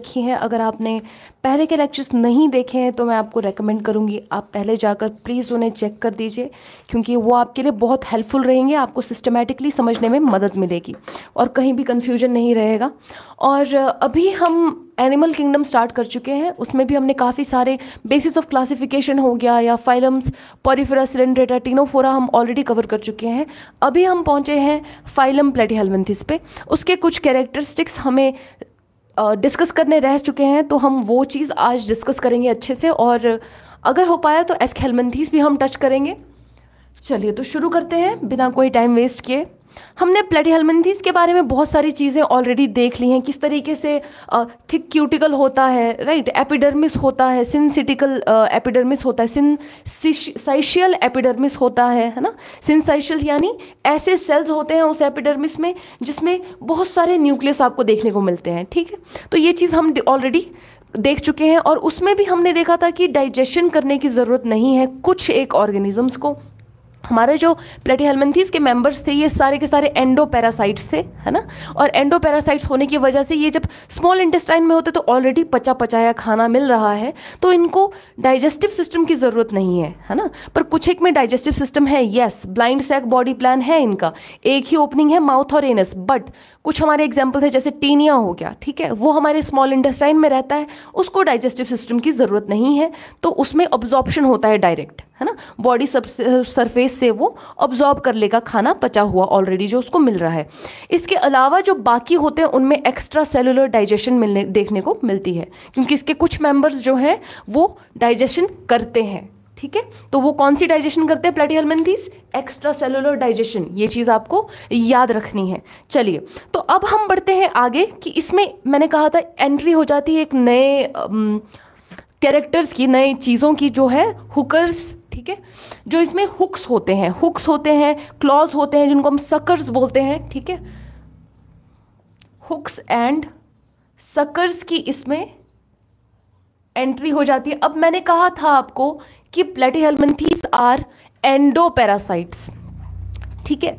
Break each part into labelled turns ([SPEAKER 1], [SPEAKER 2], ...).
[SPEAKER 1] देखी हैं अगर आपने पहले के लेक्चर्स नहीं देखे हैं तो मैं आपको रेकमेंड करूँगी आप पहले जाकर प्लीज़ उन्हें चेक कर दीजिए क्योंकि वो आपके लिए बहुत हेल्पफुल रहेंगे आपको सिस्टमेटिकली समझने में मदद मिलेगी और कहीं भी कन्फ्यूजन नहीं रहेगा और अभी हम एनिमल किंगडम स्टार्ट कर चुके हैं उसमें भी हमने काफ़ी सारे बेसिस ऑफ क्लासिफिकेशन हो गया या फाइलम्स पॉरीफेरा सिलेंड्रेटा टीनोफोरा हम ऑलरेडी कवर कर चुके हैं अभी हम पहुंचे हैं फाइलम प्लेटिहेलमेंथिस पे उसके कुछ कैरेक्टरिस्टिक्स हमें डिस्कस करने रह चुके हैं तो हम वो चीज़ आज डिस्कस करेंगे अच्छे से और अगर हो पाया तो एस खेलमंथीस भी हम टच करेंगे चलिए तो शुरू करते हैं बिना कोई टाइम वेस्ट किए हमने प्लेटी हेलमेंथीज के बारे में बहुत सारी चीज़ें ऑलरेडी देख ली हैं किस तरीके से थिक क्यूटिकल होता है राइट एपिडर्मिस होता है सिंसिटिकल एपिडर्मिस होता है सिन साइशियल एपिडर्मिस होता है है ना सिंसाइशियल यानी ऐसे सेल्स होते हैं उस एपिडर्मिस में जिसमें बहुत सारे न्यूक्लियस आपको देखने को मिलते हैं ठीक है तो ये चीज़ हम ऑलरेडी देख चुके हैं और उसमें भी हमने देखा था कि डाइजेशन करने की ज़रूरत नहीं है कुछ एक ऑर्गेनिजम्स को हमारे जो प्लेटीहेलमेंथीज के मेंबर्स थे ये सारे के सारे एंडोपैरासाइट्स थे है ना और एंडोपैरासाइट्स होने की वजह से ये जब स्मॉल इंटेस्टाइन में होते तो ऑलरेडी पचा पचाया खाना मिल रहा है तो इनको डाइजेस्टिव सिस्टम की ज़रूरत नहीं है है ना पर कुछ एक में डाइजेस्टिव सिस्टम है yes blind sac body plan है इनका एक ही ओपनिंग है माउथ और एनस बट कुछ हमारे एग्जाम्पल थे जैसे टीनिया हो गया ठीक है वो हमारे स्मॉल इंटेस्टाइन में रहता है उसको डाइजेस्टिव सिस्टम की ज़रूरत नहीं है तो उसमें ऑब्जॉर्प्शन होता है डायरेक्ट है ना बॉडी सरफेस जिससे वो ऑब्जॉर्ब कर लेगा खाना पचा हुआ ऑलरेडी जो उसको मिल रहा है इसके अलावा जो बाकी होते हैं उनमें एक्स्ट्रा सेलुलर डाइजेशन मिलने देखने को मिलती है क्योंकि इसके कुछ मेंबर्स जो हैं वो डाइजेशन करते हैं ठीक है तो वो कौन सी डाइजेशन करते हैं प्लेटिहलमेंथीज एक्स्ट्रा सेलुलर डाइजेशन ये चीज़ आपको याद रखनी है चलिए तो अब हम बढ़ते हैं आगे कि इसमें मैंने कहा था एंट्री हो जाती है एक नए कैरेक्टर्स की नई चीज़ों की जो है हुकर्स ठीक है जो इसमें हुक्स होते हैं हुक्स होते हैं क्लॉज होते हैं जिनको हम सकर्स बोलते हैं ठीक है हुक्स एंड सकर्स की इसमें एंट्री हो जाती है अब मैंने कहा था आपको कि प्लेटीहेलमेंथीस आर एंडोपैरासाइट्स ठीक है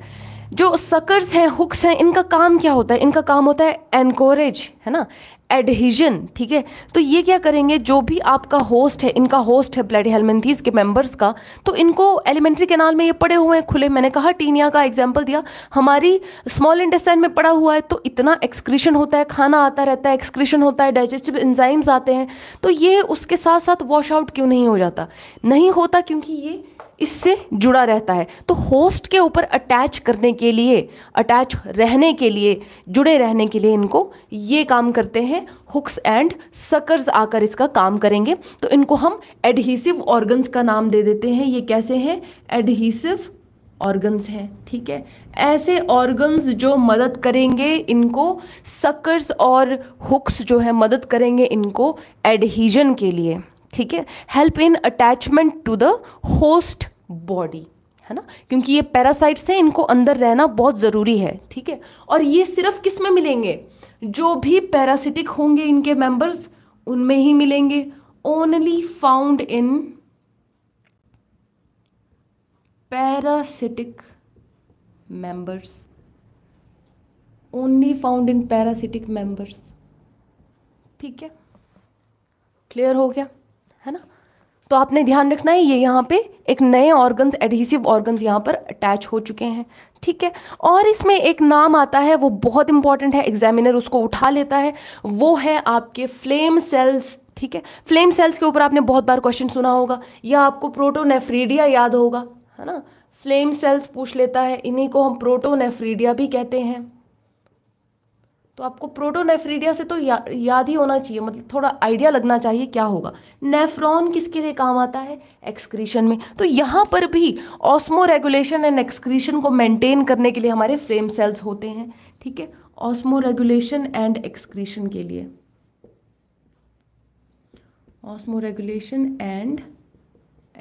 [SPEAKER 1] जो सकर्स हैं हुक्स हैं इनका काम क्या होता है इनका काम होता है एनकोरेज है ना एडहिजन ठीक है तो ये क्या करेंगे जो भी आपका होस्ट है इनका होस्ट है ब्लड हेलमेंथीज के मेंबर्स का तो इनको एलिमेंट्री कैनाल में ये पड़े हुए हैं खुले मैंने कहा टीनिया का एग्जाम्पल दिया हमारी स्मॉल इंटेस्टाइन में पड़ा हुआ है तो इतना एक्सक्रीशन होता है खाना आता रहता है एक्सक्रीशन होता है डाइजेस्टिव इंजाइम्स आते हैं तो ये उसके साथ साथ वॉश आउट क्यों नहीं हो जाता नहीं होता क्योंकि ये इससे जुड़ा रहता है तो होस्ट के ऊपर अटैच करने के लिए अटैच रहने के लिए जुड़े रहने के लिए इनको ये काम करते हैं हुक्स एंड सकर्स आकर इसका काम करेंगे तो इनको हम एडहीसिव ऑर्गन्स का नाम दे देते हैं ये कैसे हैं एडहीसिव ऑर्गन्स हैं ठीक है ऐसे ऑर्गन्स जो मदद करेंगे इनको सकर्स और हुक्स जो है मदद करेंगे इनको एडहीजन के लिए ठीक है help in attachment to the host body है ना क्योंकि ये पैरासाइट्स हैं इनको अंदर रहना बहुत ज़रूरी है ठीक है और ये सिर्फ किस में मिलेंगे जो भी पैरासिटिक होंगे इनके मेंबर्स उनमें ही मिलेंगे only found in parasitic members only found in parasitic members ठीक है क्लियर हो गया है ना तो आपने ध्यान रखना है ये यहाँ पे एक नए ऑर्गन्स एडहेसिव ऑर्गन्स यहाँ पर अटैच हो चुके हैं ठीक है और इसमें एक नाम आता है वो बहुत इंपॉर्टेंट है एग्जामिनर उसको उठा लेता है वो है आपके फ्लेम सेल्स ठीक है फ्लेम सेल्स के ऊपर आपने बहुत बार क्वेश्चन सुना होगा या आपको प्रोटोनेफ्रीडिया याद होगा है ना फ्लेम सेल्स पूछ लेता है इन्हीं को हम प्रोटोनेफ्रीडिया भी कहते हैं तो आपको प्रोटोनेफ्रीडिया से तो या, याद ही होना चाहिए मतलब थोड़ा आइडिया लगना चाहिए क्या होगा नेफ्रॉन किसके लिए काम आता है एक्सक्रीशन में तो यहाँ पर भी ऑस्मो रेगुलेशन एंड एक्सक्रीशन को मेंटेन करने के लिए हमारे फ्लेम सेल्स होते हैं ठीक है ऑस्मो रेगुलेशन एंड एक्सक्रीशन के लिए ऑस्मो रेगुलेशन एंड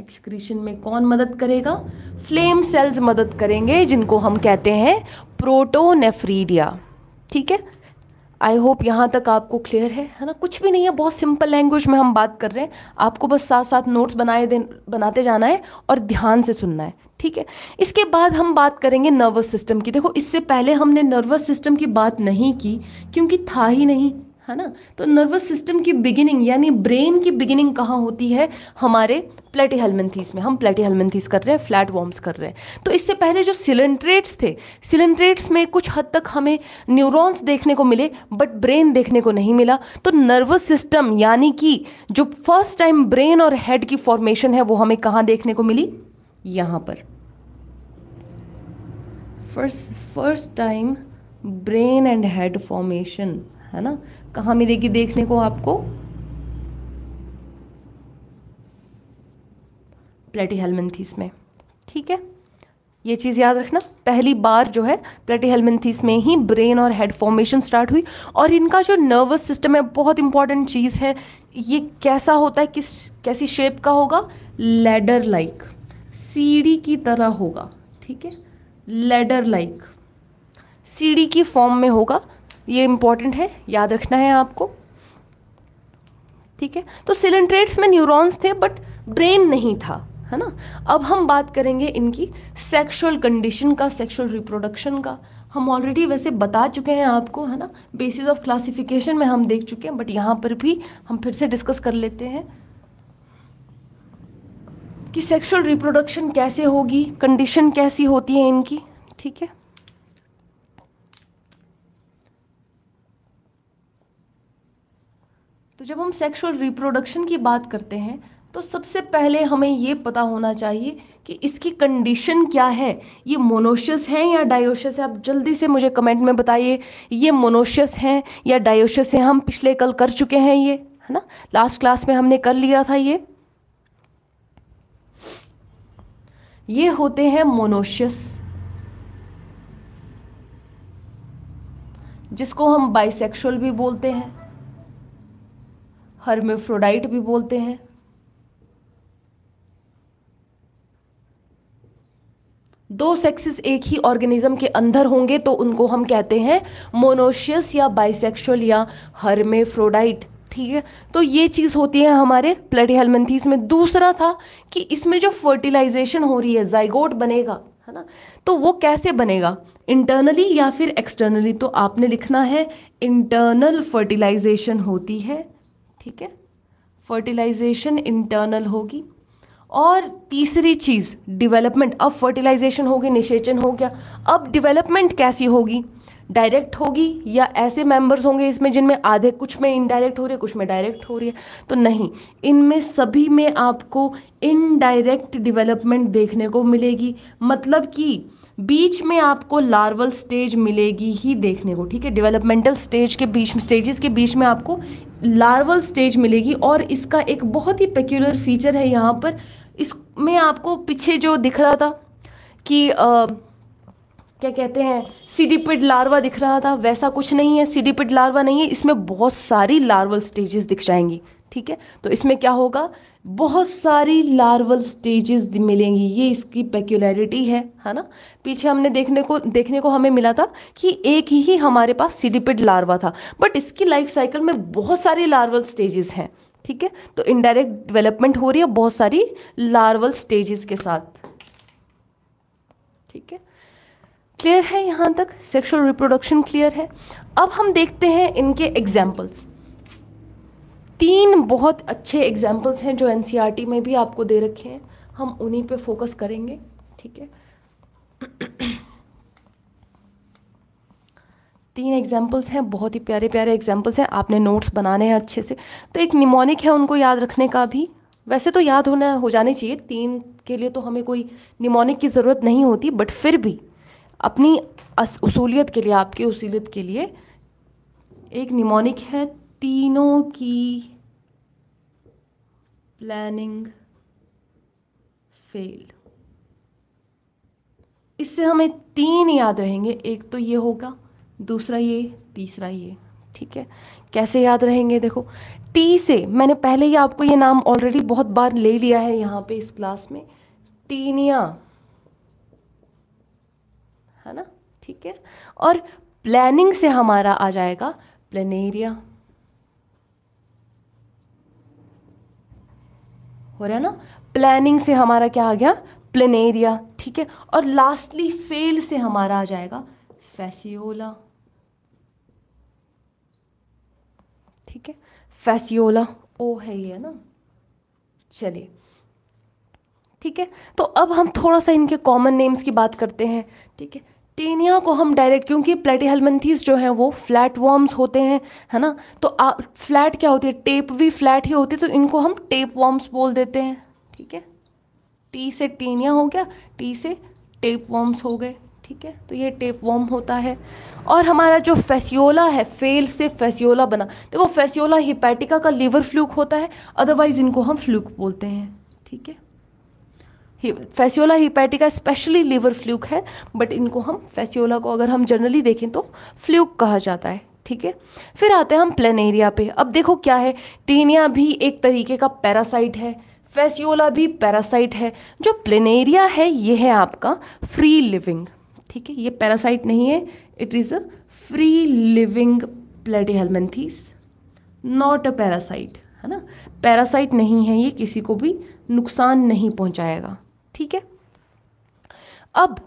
[SPEAKER 1] एक्सक्रीशन में कौन मदद करेगा फ्लेम सेल्स मदद करेंगे जिनको हम कहते हैं प्रोटोनेफ्रीडिया ठीक है आई होप यहाँ तक आपको क्लियर है है ना कुछ भी नहीं है बहुत सिंपल लैंग्वेज में हम बात कर रहे हैं आपको बस साथ साथ नोट्स बनाए दे बनाते जाना है और ध्यान से सुनना है ठीक है इसके बाद हम बात करेंगे नर्वस सिस्टम की देखो इससे पहले हमने नर्वस सिस्टम की बात नहीं की क्योंकि था ही नहीं है ना तो नर्वस सिस्टम की बिगिनिंग यानी ब्रेन की बिगिनिंग कहाँ होती है हमारे प्लेटी हेलमेंथीस में हम प्लेटी हेलमेंथीस कर रहे हैं फ्लैट वॉर्म्स कर रहे हैं तो इससे पहले जो सिलेंट्रेट्स थे सिलेंट्रेट्स में कुछ हद तक हमें न्यूरॉन्स देखने को मिले बट ब्रेन देखने को नहीं मिला तो नर्वस सिस्टम यानी कि जो फर्स्ट टाइम ब्रेन और हेड की फॉर्मेशन है वो हमें कहाँ देखने को मिली यहाँ पर first first time brain and head formation है ना कहाँ मिलेगी देखने को आपको प्लेटी हेलमेंथीस में ठीक है ये चीज़ याद रखना पहली बार जो है प्लेटी हेलमेंथीस में ही ब्रेन और हेड फॉर्मेशन स्टार्ट हुई और इनका जो नर्वस सिस्टम है बहुत इंपॉर्टेंट चीज़ है ये कैसा होता है किस कैसी शेप का होगा लेडर लाइक सीढ़ी की तरह होगा ठीक है लेडर लाइक सीढ़ी की फॉर्म में होगा ये इंपॉर्टेंट है याद रखना है आपको ठीक है तो सिलेंट्रेट्स में न्यूरॉन्स थे बट ब्रेन नहीं था है ना अब हम बात करेंगे इनकी सेक्सुअल कंडीशन का सेक्सुअल रिप्रोडक्शन का हम ऑलरेडी वैसे बता चुके हैं आपको है ना बेसिस ऑफ क्लासिफिकेशन में हम देख चुके हैं बट यहाँ पर भी हम फिर से डिस्कस कर लेते हैं कि सेक्सुअल रिप्रोडक्शन कैसे होगी कंडीशन कैसी होती है इनकी ठीक है तो जब हम सेक्सुअल रिप्रोडक्शन की बात करते हैं तो सबसे पहले हमें ये पता होना चाहिए कि इसकी कंडीशन क्या है ये मोनोशियस हैं या डायोशियस है आप जल्दी से मुझे कमेंट में बताइए ये मोनोशियस हैं या डायोशियस हैं हम पिछले कल कर चुके हैं ये है ना लास्ट क्लास में हमने कर लिया था ये ये होते हैं मोनोशियस जिसको हम बाइसेक्सुअल भी बोलते हैं हर्मेफ्रोडाइट भी बोलते हैं दो सेक्सेस एक ही ऑर्गेनिज्म के अंदर होंगे तो उनको हम कहते हैं मोनोशियस या बाइसेक्सुअल या हर्मेफ्रोडाइट ठीक है तो ये चीज़ होती है हमारे प्लेटी में दूसरा था कि इसमें जो फर्टिलाइजेशन हो रही है जाइगोट बनेगा है ना तो वो कैसे बनेगा इंटरनली या फिर एक्सटर्नली तो आपने लिखना है इंटरनल फर्टिलाइजेशन होती है ठीक है फर्टिलाइजेशन इंटरनल होगी और तीसरी चीज़ डेवलपमेंट अब फर्टिलाइजेशन होगी निषेचन हो गया अब डेवलपमेंट कैसी होगी डायरेक्ट होगी या ऐसे मेंबर्स होंगे इसमें जिनमें आधे कुछ में इनडायरेक्ट हो रही है कुछ में डायरेक्ट हो रही है तो नहीं इनमें सभी में आपको इनडायरेक्ट डेवलपमेंट देखने को मिलेगी मतलब कि बीच में आपको लार्वल स्टेज मिलेगी ही देखने को ठीक है डेवलपमेंटल स्टेज के बीच में स्टेजेस के बीच में आपको लार्वल स्टेज मिलेगी और इसका एक बहुत ही पेक्यूलर फीचर है यहाँ पर इसमें आपको पीछे जो दिख रहा था कि आ, क्या कहते हैं सीडीपिड लार्वा दिख रहा था वैसा कुछ नहीं है सीडीपिड लार्वा नहीं है इसमें बहुत सारी लार्वल स्टेजेस दिख जाएंगी ठीक है तो इसमें क्या होगा बहुत सारी लार्वल स्टेजेस मिलेंगी ये इसकी पेक्यूलैरिटी है है ना पीछे हमने देखने को देखने को हमें मिला था कि एक ही, ही हमारे पास सिडिपिड लार्वा था बट इसकी लाइफ साइकिल में बहुत सारी लार्वल स्टेजेस हैं ठीक है तो इनडायरेक्ट डेवलपमेंट हो रही है बहुत सारी लार्वल स्टेजेस के साथ ठीक है क्लियर है यहाँ तक सेक्शुअल रिप्रोडक्शन क्लियर है अब हम देखते हैं इनके एग्जाम्पल्स तीन बहुत अच्छे एग्जाम्पल्स हैं जो एन e में भी आपको दे रखे हैं हम उन्हीं पे फोकस करेंगे ठीक है तीन एग्जाम्पल्स हैं बहुत ही प्यारे प्यारे एग्जाम्पल्स हैं आपने नोट्स बनाने हैं अच्छे से तो एक निमोनिक है उनको याद रखने का भी वैसे तो याद होना हो जाने चाहिए तीन के लिए तो हमें कोई निमोनिक की ज़रूरत नहीं होती बट फिर भी अपनी असूलियत के लिए आपकी उसूलियत के लिए एक निमोनिक है तीनों की प्लानिंग फेल इससे हमें तीन याद रहेंगे एक तो ये होगा दूसरा ये तीसरा ये ठीक है कैसे याद रहेंगे देखो टी से मैंने पहले ही आपको ये नाम ऑलरेडी बहुत बार ले लिया है यहाँ पे इस क्लास में टीनिया है ना ठीक है और प्लानिंग से हमारा आ जाएगा प्लेनेरिया हो रहा है ना प्लानिंग से हमारा क्या आ गया प्लेनेरिया ठीक है और लास्टली फेल से हमारा आ जाएगा फैसियोला ठीक है फैसियोला ओ है ये ना चलिए ठीक है तो अब हम थोड़ा सा इनके कॉमन नेम्स की बात करते हैं ठीक है टेनिया को हम डायरेक्ट क्योंकि प्लेटिहेलमेंथीज जो हैं वो फ्लैट वॉर्म्स होते हैं है ना तो आप फ्लैट क्या होती है टेप भी फ्लैट ही होती है तो इनको हम टेप वॉर्म्स बोल देते हैं ठीक है टी से टेनिया हो गया टी से टेप वॉर्म्स हो गए ठीक है तो ये टेप वॉर्म होता है और हमारा जो फेसियोला है फेल से फेसियोला बना देखो फेसियोला हिपैटिका का लीवर फ्लूक होता है अदरवाइज़ इनको हम फ्लूक बोलते हैं ठीक है Fasciola hepatica specially liver fluke है बट इनको हम फैसियोला को अगर हम जनरली देखें तो फ्लूक कहा जाता है ठीक है फिर आते हैं हम प्लेनेरिया पे अब देखो क्या है टीनिया भी एक तरीके का पैरासाइट है फेसियोला भी पैरासाइट है जो प्लेनेरिया है ये है आपका फ्री लिविंग ठीक है ये पैरासाइट नहीं है it is a free living platyhelminthes not a parasite है ना पैरासाइट नहीं है ये किसी को भी नुकसान नहीं पहुंचाएगा ठीक है अब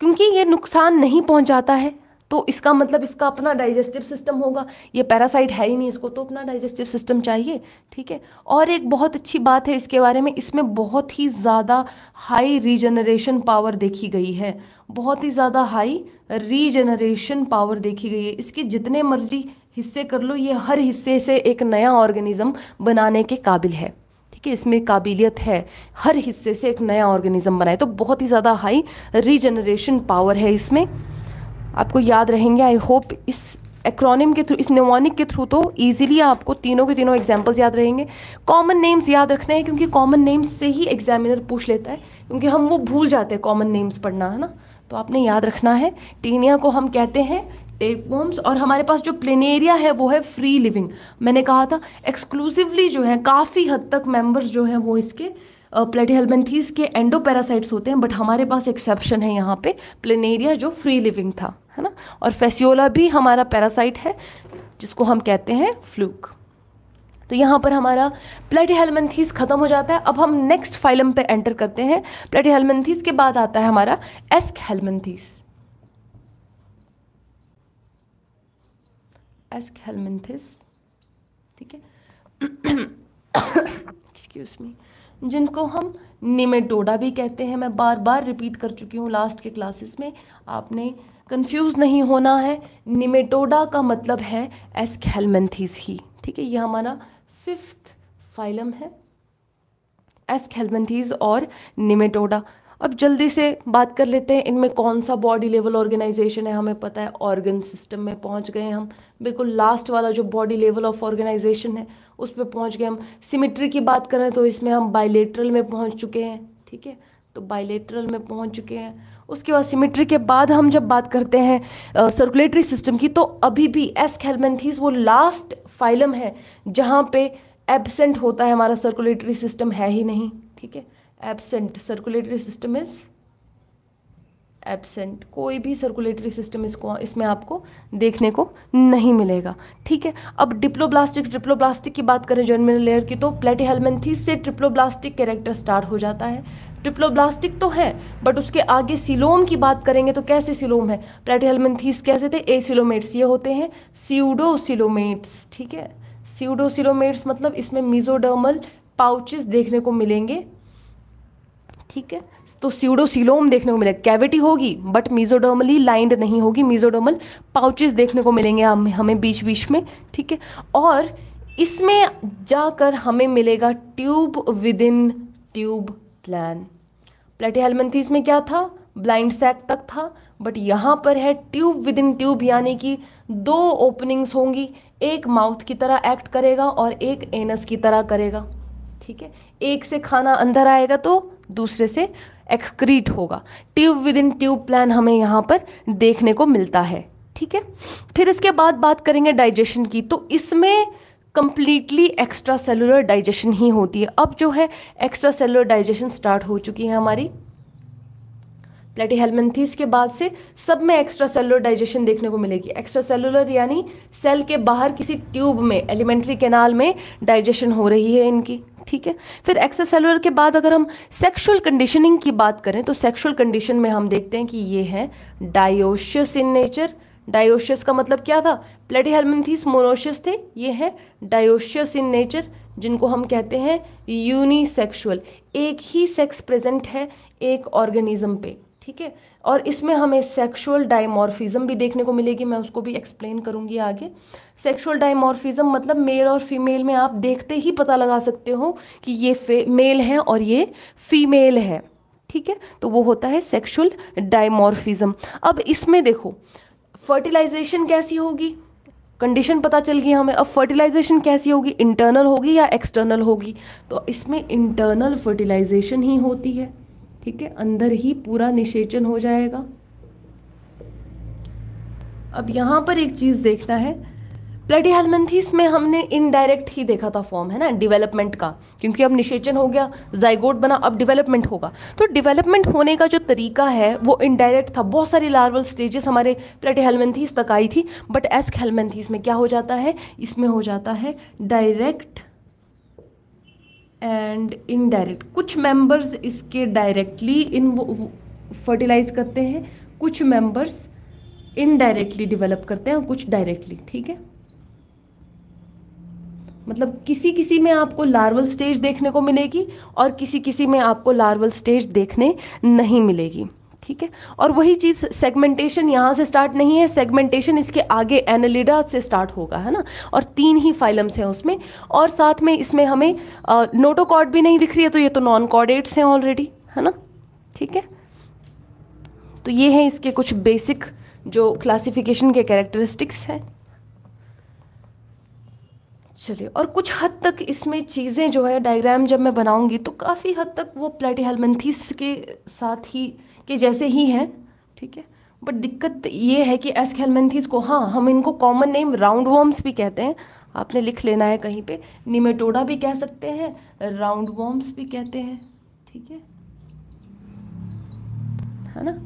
[SPEAKER 1] क्योंकि ये नुकसान नहीं पहुंचाता है तो इसका मतलब इसका अपना डाइजेस्टिव सिस्टम होगा ये पैरासाइट है ही नहीं इसको तो अपना डाइजेस्टिव सिस्टम चाहिए ठीक है और एक बहुत अच्छी बात है इसके बारे में इसमें बहुत ही ज़्यादा हाई रीजनरेशन पावर देखी गई है बहुत ही ज़्यादा हाई रीजनरेशन पावर देखी गई है इसके जितने मर्जी हिस्से कर लो ये हर हिस्से से एक नया ऑर्गेनिज़म बनाने के काबिल है कि इसमें काबिलियत है हर हिस्से से एक नया ऑर्गेनिज्म बनाए तो बहुत ही ज़्यादा हाई रीजनरेशन पावर है इसमें आपको याद रहेंगे आई होप इस एक्रोनिम के थ्रू इस न्यूमोनिक के थ्रू तो ईजिली आपको तीनों के तीनों एग्जाम्पल्स याद रहेंगे कॉमन नेम्स याद रखने हैं क्योंकि कॉमन नेम्स से ही एग्जामिनर पूछ लेता है क्योंकि हम वो भूल जाते हैं कॉमन नेम्स पढ़ना है ना तो आपने याद रखना है टीनिया को हम कहते हैं टेकवॉर्म्स और हमारे पास जो प्लेनेरिया है वो है फ्री लिविंग मैंने कहा था एक्सक्लूसिवली जो है काफ़ी हद तक मेंबर्स जो हैं वो इसके हेलमेंथीस के एंडो पैरासाइट्स होते हैं बट हमारे पास एक्सेप्शन है यहाँ पे प्लेनेरिया जो फ्री लिविंग था है ना और फेसियोला भी हमारा पैरासाइट है जिसको हम कहते हैं फ्लूक तो यहाँ पर हमारा हेलमेंथीस खत्म हो जाता है अब हम नेक्स्ट फाइलम पे एंटर करते हैं प्लेटीहेलमेंथीस के बाद आता है हमारा एस्क हेलमेंथीस एसखेलमिंथिस ठीक है एक्सक्यूज मी जिनको हम निमेटोडा भी कहते हैं मैं बार बार रिपीट कर चुकी हूँ लास्ट के क्लासेस में आपने कंफ्यूज नहीं होना है निमेटोडा का मतलब है एसखेलमेंथिस ही ठीक है यह हमारा फिफ्थ फाइलम है एसखेलमेंथिस और निमेटोडा अब जल्दी से बात कर लेते हैं इनमें कौन सा बॉडी लेवल ऑर्गेनाइजेशन है हमें पता है ऑर्गन सिस्टम में पहुंच गए हम बिल्कुल लास्ट वाला जो बॉडी लेवल ऑफ ऑर्गेनाइजेशन है उस पर पहुँच गए हम सिमिट्री की बात करें तो इसमें हम बाइलेट्रल में पहुँच चुके हैं ठीक है तो बाइलेटरल में पहुँच चुके हैं उसके बाद सिमेट्री के बाद हम जब बात करते हैं सर्कुलेटरी सिस्टम की तो अभी भी एस खेलमेंथीज वो लास्ट फाइलम है जहाँ पे एबसेंट होता है हमारा सर्कुलेटरी सिस्टम है ही नहीं ठीक है absent circulatory system is absent कोई भी सर्कुलेटरी सिस्टम इसको इसमें आपको देखने को नहीं मिलेगा ठीक है अब डिप्लोब्लास्टिक ट्रिप्लोब्लास्टिक की बात करें जर्मिनल लेयर की तो प्लेटी से ट्रिप्लोब्लास्टिक कैरेक्टर स्टार्ट हो जाता है ट्रिप्लोब्लास्टिक तो है बट उसके आगे सिलोम की बात करेंगे तो कैसे सिलोम है प्लेटी हेलमेंथीस कैसे थे ए सिलोमेट्स ये होते हैं सीडो सिलोमेट्स ठीक है सीडो सिलोमेट्स मतलब इसमें मिजोडर्मल पाउचेस देखने को मिलेंगे ठीक है तो सीडोसिलोम देखने को मिलेगा कैविटी होगी बट मीजोडोमली लाइंड नहीं होगी मीजोडोमल पाउचेस देखने को मिलेंगे हम हमें बीच बीच में ठीक है और इसमें जाकर हमें मिलेगा tube within tube plan platyhelminthes में क्या था ब्लाइंड सैक तक था बट यहाँ पर है ट्यूब विद इन ट्यूब यानी कि दो ओपनिंग्स होंगी एक माउथ की तरह एक्ट करेगा और एक एनस की तरह करेगा ठीक है एक से खाना अंदर आएगा तो दूसरे से एक्सक्रीट होगा tube within tube plan हमें यहाँ पर देखने को मिलता है ठीक है फिर इसके बाद बात करेंगे डाइजेशन की तो इसमें कम्प्लीटली एक्स्ट्रा सेलुलर डाइजेशन ही होती है अब जो है एक्स्ट्रा सेलुलर डाइजेशन स्टार्ट हो चुकी है हमारी प्लेटी हेलमेंथीस के बाद से सब में एक्स्ट्रा सेलुलर डाइजेशन देखने को मिलेगी एक्स्ट्रा सेलुलर यानी सेल के बाहर किसी ट्यूब में एलिमेंट्री कैनाल में डाइजेशन हो रही है इनकी ठीक है फिर एक्स्ट्रा सेलुलर के बाद अगर हम सेक्सुअल कंडीशनिंग की बात करें तो सेक्सुअल कंडीशन में हम देखते हैं कि ये है डायोशियस इन नेचर डायोशियस का मतलब क्या था प्लेटी हेलमेंथीस मोनोशियस थे ये है डायोशियस इन नेचर जिनको हम कहते हैं यूनिसेक्सुअल एक ही सेक्स प्रेजेंट है एक ऑर्गेनिज्म पे ठीक है और इसमें हमें सेक्सुअल डाइमॉर्फिज्म भी देखने को मिलेगी मैं उसको भी एक्सप्लेन करूंगी आगे सेक्सुअल डायमोरफिज्म मतलब मेल और फीमेल में आप देखते ही पता लगा सकते हो कि ये मेल है और ये फीमेल है ठीक है तो वो होता है सेक्सुअल डायमोरफिज्म अब इसमें देखो फर्टिलाइजेशन कैसी होगी कंडीशन पता चल गई हमें अब फर्टिलाइजेशन कैसी होगी इंटरनल होगी या एक्सटर्नल होगी तो इसमें इंटरनल फर्टिलाइजेशन ही होती है ठीक है अंदर ही पूरा निषेचन हो जाएगा अब यहां पर एक चीज़ देखना है प्लेटिहेलमेंथीस में हमने इनडायरेक्ट ही देखा था फॉर्म है ना डेवलपमेंट का क्योंकि अब निषेचन हो गया जाइगोट बना अब डेवलपमेंट होगा तो डेवलपमेंट होने का जो तरीका है वो इनडायरेक्ट था बहुत सारी लार्वल स्टेजेस हमारे प्लेटिहेलमेंथीस तक आई थी बट एस्क हेलमेंथिस में क्या हो जाता है इसमें हो जाता है डायरेक्ट एंड इनडायरेक्ट कुछ मेंबर्स इसके डायरेक्टली इन फर्टिलाइज करते हैं कुछ मेंबर्स इनडायरेक्टली डेवलप करते हैं और कुछ डायरेक्टली ठीक है मतलब किसी किसी में आपको लार्वल स्टेज देखने को मिलेगी और किसी किसी में आपको लार्वल स्टेज देखने नहीं मिलेगी ठीक है और वही चीज़ सेगमेंटेशन यहाँ से स्टार्ट नहीं है सेगमेंटेशन इसके आगे एनालिडा से स्टार्ट होगा है ना और तीन ही फाइलम्स हैं उसमें और साथ में इसमें हमें नोटोकॉर्ड भी नहीं दिख रही है तो ये तो नॉन कॉर्डेट्स हैं ऑलरेडी है ना ठीक है तो ये हैं इसके कुछ बेसिक जो क्लासिफिकेशन के कैरेक्टरिस्टिक्स हैं चलिए और कुछ हद तक इसमें चीज़ें जो है डायग्राम जब मैं बनाऊंगी तो काफ़ी हद तक वो प्लेटी हेलमेंथिस के साथ ही के जैसे ही हैं ठीक है बट दिक्कत ये है कि एस खेलमेंथीज को हाँ हम इनको कॉमन नेम राउंड वॉर्म्स भी कहते हैं आपने लिख लेना है कहीं पे निमेटोडा भी कह सकते हैं राउंड वॉम्स भी कहते हैं ठीक है है ना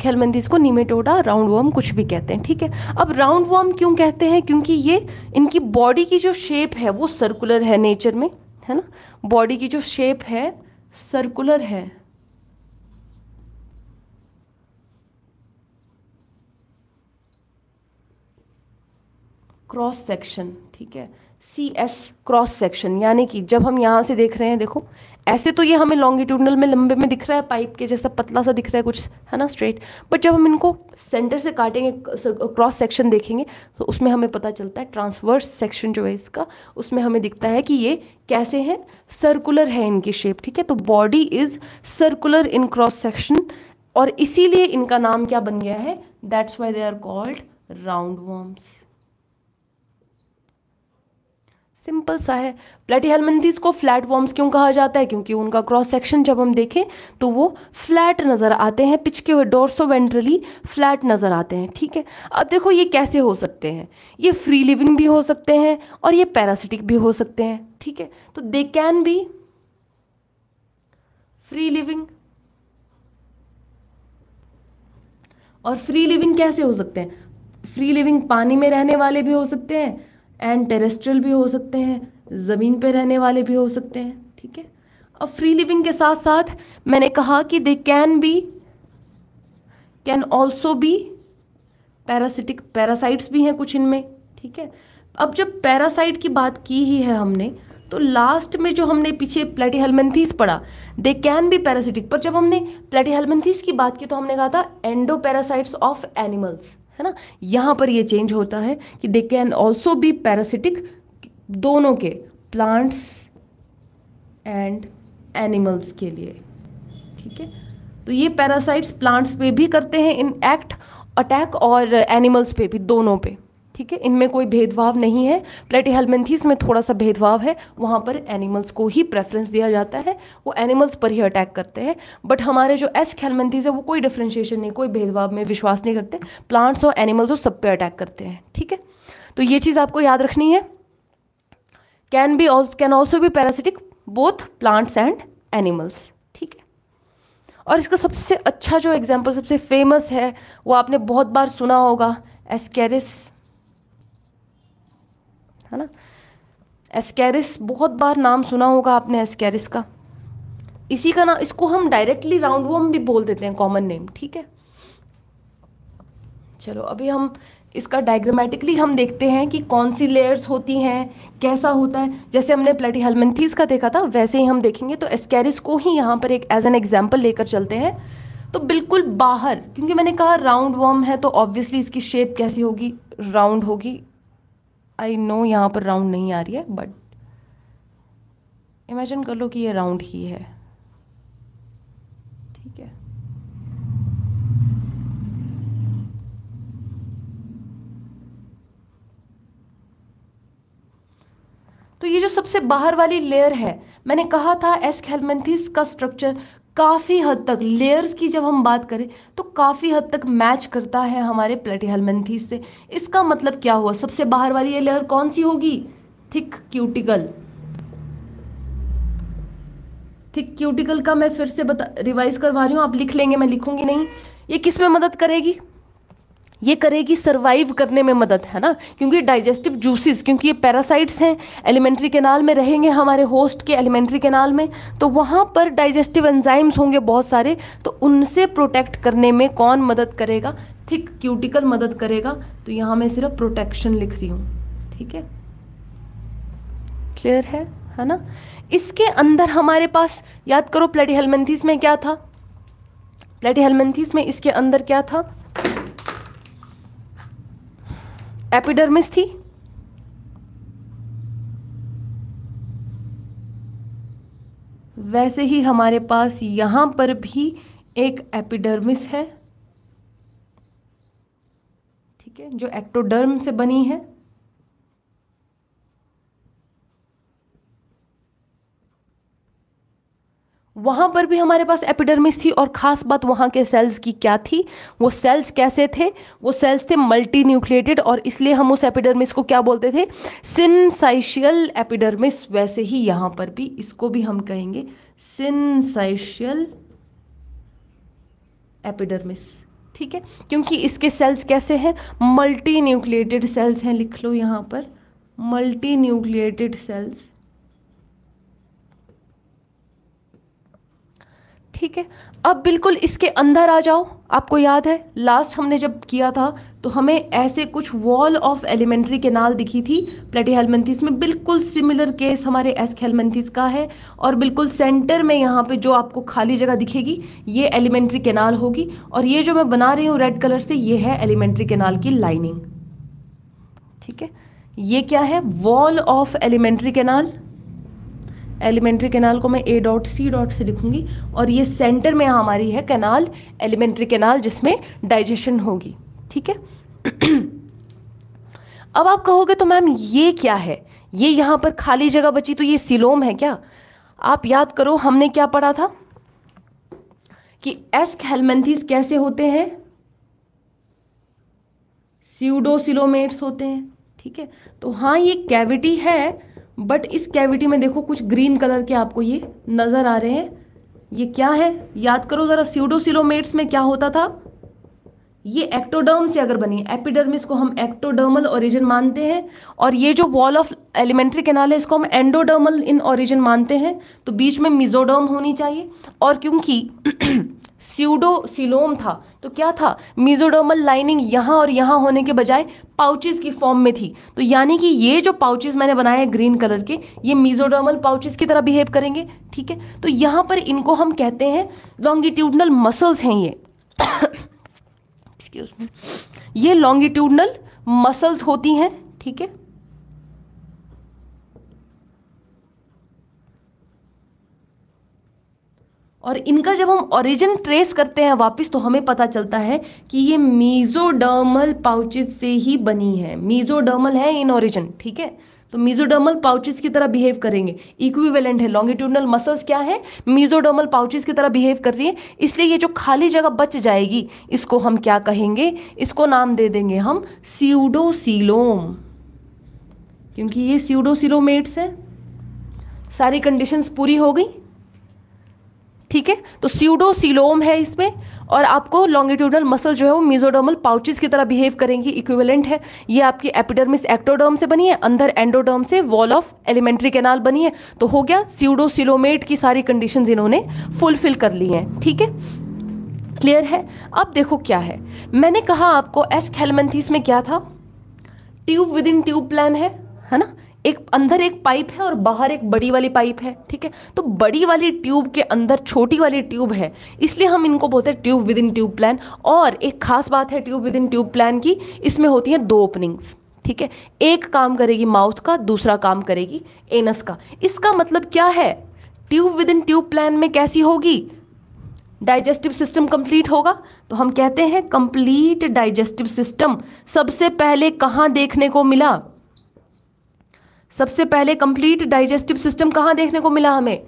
[SPEAKER 1] खेलमेंथीज को निमेटोडा राउंड वर्म कुछ भी कहते हैं ठीक है अब राउंड वर्म क्यों कहते हैं क्योंकि ये इनकी बॉडी की जो शेप है वो सर्कुलर है नेचर में है ना बॉडी की जो शेप है सर्कुलर है क्रॉस सेक्शन ठीक है सी एस क्रॉस सेक्शन यानी कि जब हम यहाँ से देख रहे हैं देखो ऐसे तो ये हमें लॉन्गिट्यूडनल में लंबे में दिख रहा है पाइप के जैसा पतला सा दिख रहा है कुछ है ना स्ट्रेट बट जब हम इनको सेंटर से काटेंगे क्रॉस सेक्शन देखेंगे तो उसमें हमें पता चलता है ट्रांसवर्स सेक्शन जो है इसका उसमें हमें दिखता है कि ये कैसे हैं सर्कुलर है इनकी शेप ठीक है तो body is circular in cross section और इसीलिए इनका नाम क्या बन गया है that's why they are called round worms simple सा है प्लेटीहेलमेंथीज को फ्लैट वॉर्म्स क्यों कहा जाता है क्योंकि उनका क्रॉस सेक्शन जब हम देखें तो वो फ्लैट नज़र आते हैं पिचके हुए डोरसो वेंट्रली फ्लैट नज़र आते हैं ठीक है अब देखो ये कैसे हो सकते हैं ये फ्री लिविंग भी हो सकते हैं और ये पैरासिटिक भी हो सकते हैं ठीक है तो they can be free living और फ्री लिविंग कैसे हो सकते हैं फ्री लिविंग पानी में रहने वाले भी हो सकते हैं एंड टेरेस्ट्रियल भी हो सकते हैं ज़मीन पे रहने वाले भी हो सकते हैं ठीक है अब फ्री लिविंग के साथ साथ मैंने कहा कि they can be can also be parasitic parasites भी हैं कुछ इनमें ठीक है अब जब पैरासाइट की बात की ही है हमने तो लास्ट में जो हमने पीछे प्लेटीहेलमेंथीस पढ़ा दे कैन बी पैरासिटिक पर जब हमने प्लेटीहेलमेंथीस की बात की तो हमने कहा था एंडो पैरासाइट्स ऑफ एनिमल्स है ना यहाँ पर ये चेंज होता है कि they can also be parasitic दोनों के प्लांट्स एंड एनिमल्स के लिए ठीक है तो ये पैरासाइट्स प्लांट्स पे भी करते हैं इन एक्ट अटैक और एनिमल्स पे भी दोनों पे ठीक है इनमें कोई भेदभाव नहीं है हेलमेंथीस में थोड़ा सा भेदभाव है वहाँ पर एनिमल्स को ही प्रेफरेंस दिया जाता है वो एनिमल्स पर ही अटैक करते हैं बट हमारे जो एस हेलमेंथीस है वो कोई डिफ्रेंशिएशन नहीं कोई भेदभाव में विश्वास नहीं करते प्लांट्स और एनिमल्स और सब पे अटैक करते हैं ठीक है तो ये चीज़ आपको याद रखनी है can be can also be parasitic both plants and animals ठीक है और इसका सबसे अच्छा जो एग्जाम्पल सबसे फेमस है वो आपने बहुत बार सुना होगा एस्केरिस है ना एस्केरिस बहुत बार नाम सुना होगा आपने एस्कैरिस का इसी का नाम इसको हम डायरेक्टली राउंड वर्म भी बोल देते हैं कॉमन नेम ठीक है चलो अभी हम इसका डायग्रामेटिकली हम देखते हैं कि कौन सी लेयर्स होती हैं कैसा होता है जैसे हमने प्लेटी हेलमेंथीज का देखा था वैसे ही हम देखेंगे तो एस्केरिस को ही यहाँ पर एक एज एन एग्जाम्पल लेकर चलते हैं तो बिल्कुल बाहर क्योंकि मैंने कहा राउंड वर्म है तो ऑब्वियसली इसकी शेप कैसी होगी राउंड होगी आई नो यहाँ पर राउंड नहीं आ रही है बट इमेजिन कर लो कि ये राउंड ही है ठीक है तो ये जो सबसे बाहर वाली लेयर है मैंने कहा था एस का स्ट्रक्चर काफ़ी हद तक लेयर्स की जब हम बात करें तो काफ़ी हद तक मैच करता है हमारे प्लेटिहल हेलमेंथीस से इसका मतलब क्या हुआ सबसे बाहर वाली ये लेयर कौन सी होगी थिक क्यूटिकल थिक क्यूटिकल का मैं फिर से बता रिवाइज करवा रही हूँ आप लिख लेंगे मैं लिखूंगी नहीं ये किस में मदद करेगी ये करेगी सर्वाइव करने में मदद है ना क्योंकि डाइजेस्टिव जूसेस क्योंकि ये पैरासाइट्स हैं एलिमेंट्री कैनाल में रहेंगे हमारे होस्ट के एलिमेंट्री कैनाल में तो वहाँ पर डाइजेस्टिव एंजाइम्स होंगे बहुत सारे तो उनसे प्रोटेक्ट करने में कौन मदद करेगा थिक क्यूटिकल मदद करेगा तो यहाँ मैं सिर्फ प्रोटेक्शन लिख रही हूँ ठीक है क्लियर है है ना इसके अंदर हमारे पास याद करो प्लेटी हेलमेंथिस में क्या था प्लेटी हेलमेंथिस में इसके अंदर क्या था एपिडर्मिस थी वैसे ही हमारे पास यहां पर भी एक एपिडर्मिस है ठीक है जो एक्टोडर्म से बनी है वहाँ पर भी हमारे पास एपिडर्मिस थी और ख़ास बात वहाँ के सेल्स की क्या थी वो सेल्स कैसे थे वो सेल्स थे मल्टी न्यूक्लिएटेड और इसलिए हम उस एपिडर्मिस को क्या बोलते थे सिनसाइशियल एपिडर्मिस वैसे ही यहाँ पर भी इसको भी हम कहेंगे सिनसाइशियल एपिडर्मिस ठीक है क्योंकि इसके सेल्स कैसे हैं मल्टी न्यूक्लिएटेड सेल्स हैं लिख लो यहाँ पर मल्टी न्यूक्लिएटेड सेल्स ठीक है अब बिल्कुल इसके अंदर आ जाओ आपको याद है लास्ट हमने जब किया था तो हमें ऐसे कुछ वॉल ऑफ एलिमेंट्री केनाल दिखी थी प्लेटी हेलमेंथिस में बिल्कुल सिमिलर केस हमारे एस हेलमेंथिस का है और बिल्कुल सेंटर में यहाँ पे जो आपको खाली जगह दिखेगी ये एलिमेंट्री केनाल होगी और ये जो मैं बना रही हूँ रेड कलर से ये है एलिमेंट्री केनाल की लाइनिंग ठीक है ये क्या है wall of alimentary canal alimentary canal को मैं ए डॉट सी डॉट से लिखूंगी और ये सेंटर में हमारी है कैनाल एलिमेंट्री कैनाल जिसमें डाइजेशन होगी ठीक है अब आप कहोगे तो मैम ये क्या है ये यहाँ पर खाली जगह बची तो ये सिलोम है क्या आप याद करो हमने क्या पढ़ा था कि एस्क हेलमेंथीज कैसे होते हैं सीडोसिलोमेट्स होते हैं ठीक है तो हाँ ये कैविटी है बट इस कैविटी में देखो कुछ ग्रीन कलर के आपको ये नज़र आ रहे हैं ये क्या है याद करो ज़रा सीडोसिलोमेट्स में क्या होता था ये एक्टोडर्म से अगर बनी एपिडर्मिस को हम एक्टोडर्मल ओरिजिन मानते हैं और ये जो वॉल ऑफ एलिमेंट्री कैनाल है इसको हम एंडोडर्मल इन ओरिजिन मानते हैं तो बीच में मिजोडर्म होनी चाहिए और क्योंकि सीडोसिलोम था तो क्या था मिजोडोमल लाइनिंग यहाँ और यहाँ होने के बजाय पाउचेस की फॉर्म में थी तो यानी कि ये जो पाउचेस मैंने बनाए हैं ग्रीन कलर के ये मिजोडोमल पाउचेस की तरह बिहेव करेंगे ठीक है तो यहाँ पर इनको हम कहते हैं लॉन्गिट्यूडनल मसल्स हैं ये एक्सक्यूज ये लॉन्गिट्यूडनल मसल्स होती हैं ठीक है और इनका जब हम ओरिजिन ट्रेस करते हैं वापस तो हमें पता चलता है कि ये मीजोडर्मल पाउचेस से ही बनी है मीजोडर्मल है इन ओरिजिन ठीक है तो मीजोडर्मल पाउचेस की तरह बिहेव करेंगे इक्विवेलेंट है लॉन्गिट्यूडनल मसल्स क्या है मीजोडर्मल पाउचेस की तरह बिहेव कर रही है इसलिए ये जो खाली जगह बच जाएगी इसको हम क्या कहेंगे इसको नाम दे देंगे हम सीडोसिलोम क्योंकि ये सीडोसिलोमेट्स है सारी कंडीशंस पूरी हो गई ठीक है तो सीडोसीलोम है इसमें और आपको लॉन्गिट्यूडनल मसल जो है वो मिजोडर्मल पाउचेस की तरह बिहेव करेंगी इक्विवेलेंट है ये आपकी एपिडर्मिस एक्टोडर्म से बनी है अंदर एंडोडर्म से वॉल ऑफ एलिमेंट्री कैनाल बनी है तो हो गया सीडोसिलोमेट की सारी कंडीशन इन्होंने फुलफिल कर ली हैं ठीक है क्लियर है अब देखो क्या है मैंने कहा आपको एस खेलमेंथीस में क्या था tube within tube plan है है ना एक अंदर एक पाइप है और बाहर एक बड़ी वाली पाइप है ठीक है तो बड़ी वाली ट्यूब के अंदर छोटी वाली ट्यूब है इसलिए हम इनको बोलते हैं tube within tube plan और एक खास बात है tube within tube plan की इसमें होती हैं दो ओपनिंग्स ठीक है एक काम करेगी माउथ का दूसरा काम करेगी एनस का इसका मतलब क्या है tube within tube plan में कैसी होगी डाइजेस्टिव सिस्टम कंप्लीट होगा तो हम कहते हैं कंप्लीट डाइजेस्टिव सिस्टम सबसे पहले कहाँ देखने को मिला सबसे पहले कंप्लीट डाइजेस्टिव सिस्टम कहाँ देखने को मिला हमें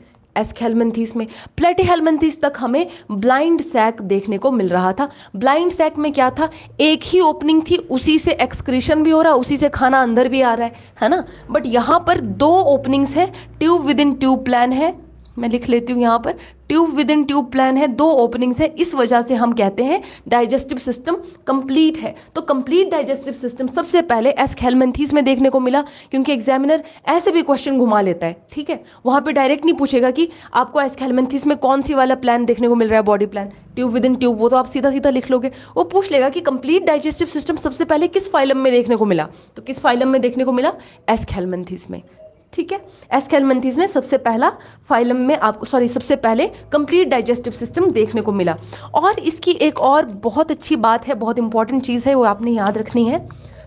[SPEAKER 1] हेलमेंथीस में प्लेटीहेलमेंथीस तक हमें ब्लाइंड सैक देखने को मिल रहा था ब्लाइंड सैक में क्या था एक ही ओपनिंग थी उसी से एक्सक्रीशन भी हो रहा है उसी से खाना अंदर भी आ रहा है है ना बट यहाँ पर दो ओपनिंग्स हैं tube within tube plan है मैं लिख लेती हूँ यहाँ पर tube within tube plan है दो ओपनिंग्स है इस वजह से हम कहते हैं डाइजेस्टिव सिस्टम कंप्लीट है तो कंप्लीट डाइजेस्टिव सिस्टम सबसे पहले एस खेलमेंथीस में देखने को मिला क्योंकि एग्जामिनर ऐसे भी क्वेश्चन घुमा लेता है ठीक है वहाँ पे डायरेक्ट नहीं पूछेगा कि आपको एस खेलमेंथीस में कौन सी वाला प्लान देखने को मिल रहा है body plan tube within tube वो तो आप सीधा सीधा लिख लोगे वो पूछ लेगा कि कंप्लीट डाइजेस्टिव सिस्टम सबसे पहले किस फाइलम में देखने को मिला तो किस फाइलम में देखने को मिला एस खेलमेंथीस में ठीक है एस्केलमंथीज में सबसे पहला फाइलम में आपको सॉरी सबसे पहले कंप्लीट डाइजेस्टिव सिस्टम देखने को मिला और इसकी एक और बहुत अच्छी बात है बहुत इंपॉर्टेंट चीज़ है वो आपने याद रखनी है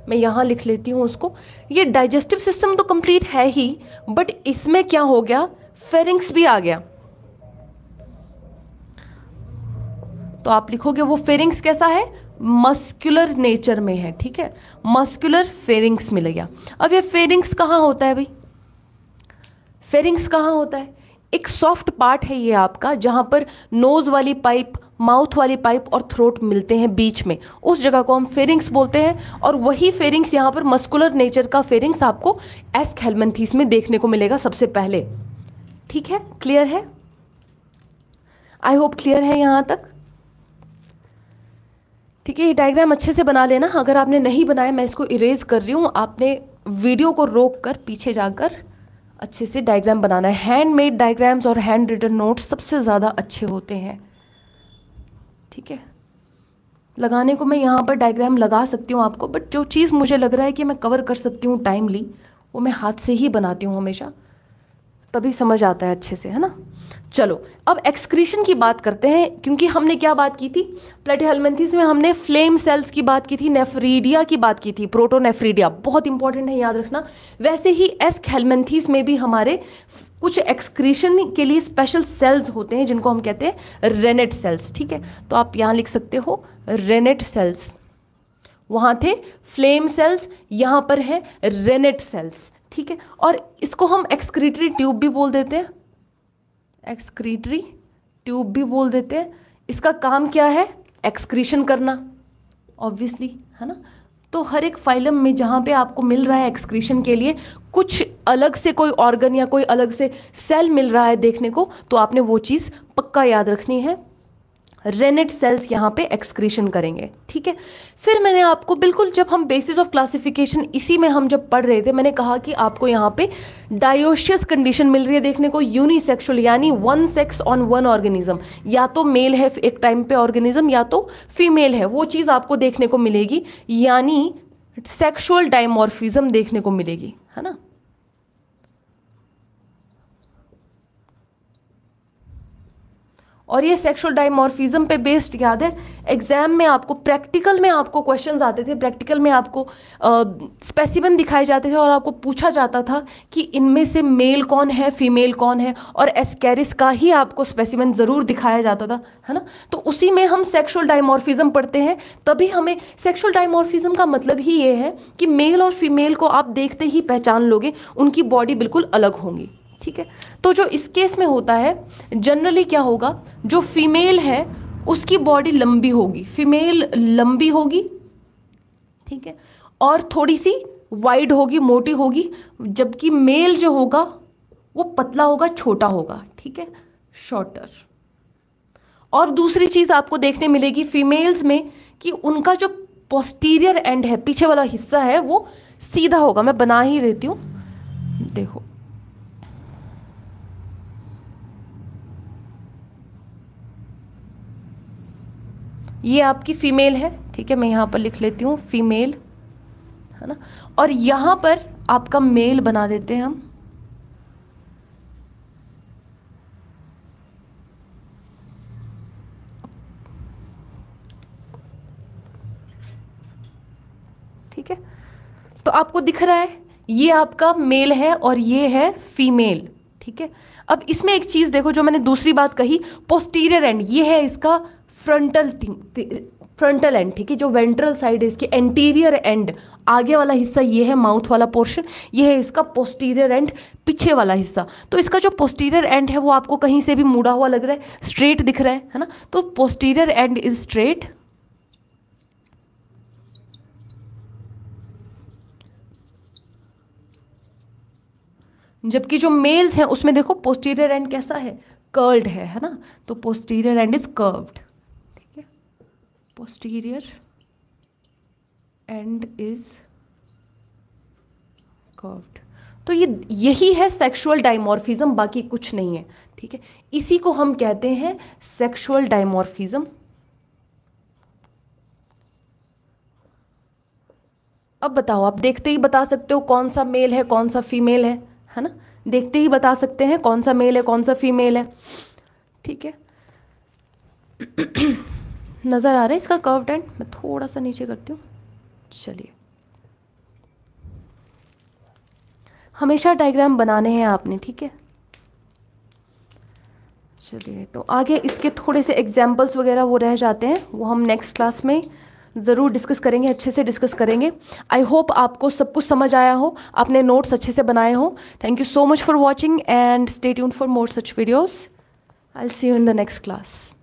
[SPEAKER 1] मैं यहाँ लिख लेती हूँ उसको ये डाइजेस्टिव सिस्टम तो कंप्लीट है ही बट इसमें क्या हो गया फेरिंग्स भी आ गया तो आप लिखोगे वो फेरिंग्स कैसा है मस्कुलर नेचर में है ठीक है मस्कुलर फेरिंग्स मिल गया अब ये फेरिंग्स कहाँ होता है भाई फेरिंग्स कहाँ होता है एक सॉफ्ट पार्ट है ये आपका जहाँ पर नोज़ वाली पाइप माउथ वाली पाइप और थ्रोट मिलते हैं बीच में उस जगह को हम फेरिंग्स बोलते हैं और वही फेरिंग्स यहाँ पर मस्कुलर नेचर का फेरिंग्स आपको एस हेलमेंथीस में देखने को मिलेगा सबसे पहले ठीक है क्लियर है आई होप क्लियर है यहाँ तक ठीक है ये डायग्राम अच्छे से बना लेना अगर आपने नहीं बनाया मैं इसको इरेज कर रही हूँ आपने वीडियो को रोक कर पीछे जाकर अच्छे से डायग्राम बनाना है हैंडमेड मेड डायग्राम्स और हैंड रिटन नोट्स सबसे ज़्यादा अच्छे होते हैं ठीक है लगाने को मैं यहाँ पर डायग्राम लगा सकती हूँ आपको बट जो चीज़ मुझे लग रहा है कि मैं कवर कर सकती हूँ टाइमली वो मैं हाथ से ही बनाती हूँ हमेशा तभी समझ आता है अच्छे से है ना चलो अब एक्सक्रीशन की बात करते हैं क्योंकि हमने क्या बात की थी प्लेटेलमेंथिस में हमने फ्लेम सेल्स की बात की थी नेफ्रीडिया की बात की थी प्रोटोनेफ्रीडिया बहुत इंपॉर्टेंट है याद रखना वैसे ही एस्क हेलमेंथिस में भी हमारे कुछ एक्सक्रीशन के लिए स्पेशल सेल्स होते हैं जिनको हम कहते हैं रेनेट सेल्स ठीक है तो आप यहाँ लिख सकते हो रेनेट सेल्स वहाँ थे फ्लेम सेल्स यहाँ पर है रेनेट सेल्स ठीक है और इसको हम एक्सक्रीटरी ट्यूब भी बोल देते हैं एक्सक्रीटरी ट्यूब भी बोल देते हैं इसका काम क्या है एक्सक्रीशन करना ऑब्वियसली है ना तो हर एक फाइलम में जहाँ पे आपको मिल रहा है एक्सक्रीशन के लिए कुछ अलग से कोई ऑर्गन या कोई अलग से सेल मिल रहा है देखने को तो आपने वो चीज़ पक्का याद रखनी है रेनेट सेल्स यहाँ पे एक्सक्रीशन करेंगे ठीक है फिर मैंने आपको बिल्कुल जब हम बेसिस ऑफ क्लासिफिकेशन इसी में हम जब पढ़ रहे थे मैंने कहा कि आपको यहाँ पे डायोशियस कंडीशन मिल रही है देखने को यूनिसेक्सुअल यानी one sex on one organism या तो मेल है एक टाइम पे ऑर्गेनिज्म या तो फीमेल है वो चीज़ आपको देखने को मिलेगी यानी सेक्शुअल डायमोरफिज्म देखने को मिलेगी है ना और ये सेक्सुअल डाइमॉर्फिज्म पे बेस्ड याद है एग्जाम में आपको प्रैक्टिकल में आपको क्वेश्चंस आते थे प्रैक्टिकल में आपको स्पेसिमन दिखाए जाते थे और आपको पूछा जाता था कि इनमें से मेल कौन है फीमेल कौन है और एस्केरिस का ही आपको स्पेसिमन ज़रूर दिखाया जाता था है ना तो उसी में हम सेक्शुअल डाइमॉर्फिज्म पढ़ते हैं तभी हमें सेक्शुअल डाइमॉर्फिज्म का मतलब ही ये है कि मेल और फीमेल को आप देखते ही पहचान लोगे उनकी बॉडी बिल्कुल अलग होंगी ठीक है तो जो इस केस में होता है जनरली क्या होगा जो फीमेल है उसकी बॉडी लंबी होगी फीमेल लंबी होगी ठीक है और थोड़ी सी वाइड होगी मोटी होगी जबकि मेल जो होगा वो पतला होगा छोटा होगा ठीक है शॉर्टर और दूसरी चीज़ आपको देखने मिलेगी फीमेल्स में कि उनका जो पोस्टीरियर एंड है पीछे वाला हिस्सा है वो सीधा होगा मैं बना ही देती हूँ देखो ये आपकी फ़ीमेल है ठीक है मैं यहाँ पर लिख लेती हूँ फ़ीमेल है ना और यहाँ पर आपका मेल बना देते हैं हम ठीक है तो आपको दिख रहा है ये आपका मेल है और ये है फीमेल ठीक है अब इसमें एक चीज़ देखो जो मैंने दूसरी बात कही पोस्टीरियर एंड ये है इसका फ्रंटल फ्रंटल एंड ठीक है जो वेंट्रल साइड है इसकी एंटीरियर एंड आगे वाला हिस्सा ये है माउथ वाला पोर्शन ये है इसका पोस्टीरियर एंड पीछे वाला हिस्सा तो इसका जो पोस्टीरियर एंड है वो आपको कहीं से भी मुड़ा हुआ लग रहा है स्ट्रेट दिख रहा है है ना तो पोस्टीरियर एंड इज स्ट्रेट जबकि जो मेल्स हैं उसमें देखो पोस्टीरियर एंड कैसा है कर्ल्ड है है ना तो posterior end is curved posterior end is curved तो ये यही है सेक्सुअल डायमोरफिज्म बाकी कुछ नहीं है ठीक है इसी को हम कहते हैं सेक्सुअल डायमोरफिज्म अब बताओ आप देखते ही बता सकते हो कौन सा मेल है कौन सा फीमेल है है ना देखते ही बता सकते हैं कौन सा मेल है कौन सा फीमेल है ठीक है नज़र आ रहा है इसका कर्व एंड मैं थोड़ा सा नीचे करती हूँ चलिए हमेशा डायग्राम बनाने हैं आपने ठीक है चलिए तो आगे इसके थोड़े से एग्जाम्पल्स वगैरह वो रह जाते हैं वो हम नेक्स्ट क्लास में ज़रूर डिस्कस करेंगे अच्छे से डिस्कस करेंगे आई होप आपको सब कुछ समझ आया हो आपने नोट्स अच्छे से बनाए हो thank you so much for watching and stay tune for more such videos I see you in the next class